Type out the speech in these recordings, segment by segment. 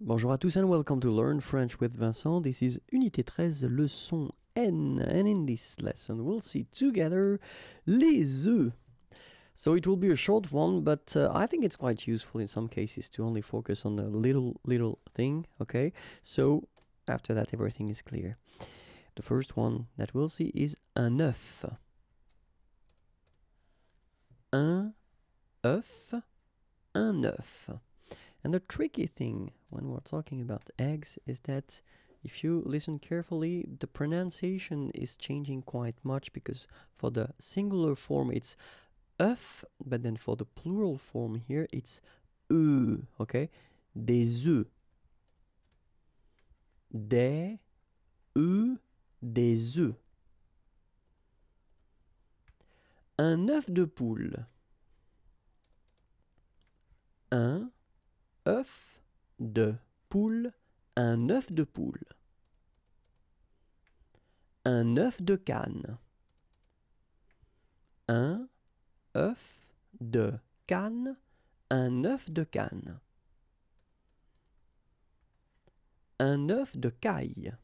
Bonjour à tous and welcome to Learn French with Vincent. This is Unité 13, leçon N. And in this lesson, we'll see together les œufs. So it will be a short one, but uh, I think it's quite useful in some cases to only focus on a little, little thing, okay? So after that, everything is clear. The first one that we'll see is un œuf. Un œuf. Un œuf. And the tricky thing when we're talking about eggs is that if you listen carefully, the pronunciation is changing quite much because for the singular form it's œuf, but then for the plural form here it's œufs, okay? Des œufs. Des œufs, des œufs. Un œuf de poule. Un œuf de poule, un œuf de poule. Un œuf de canne. Un œuf de canne, un œuf de canne. Un œuf de caille.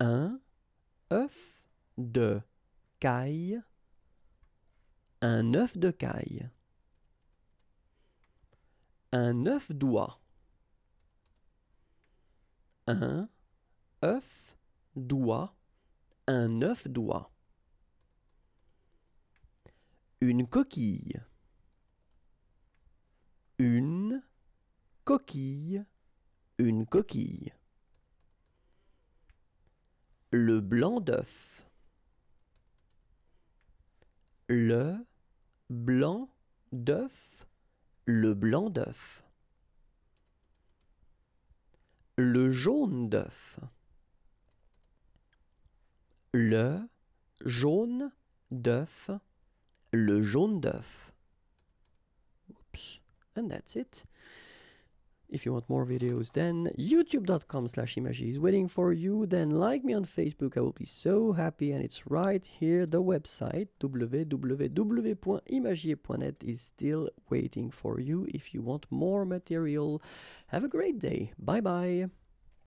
Un œuf de caille. Un œuf de caille un œuf doit. Un œuf doit. Un œuf doigt Une coquille. Une coquille. Une coquille. Le blanc d'œuf. Le blanc d'œuf le blanc d'œuf, le jaune d'œuf, le jaune d'œuf, le jaune d'œuf. Oops, and that's it. If you want more videos, then youtube.com slash imagy is waiting for you. Then like me on Facebook, I will be so happy. And it's right here, the website www.imagier.net is still waiting for you if you want more material. Have a great day. Bye bye.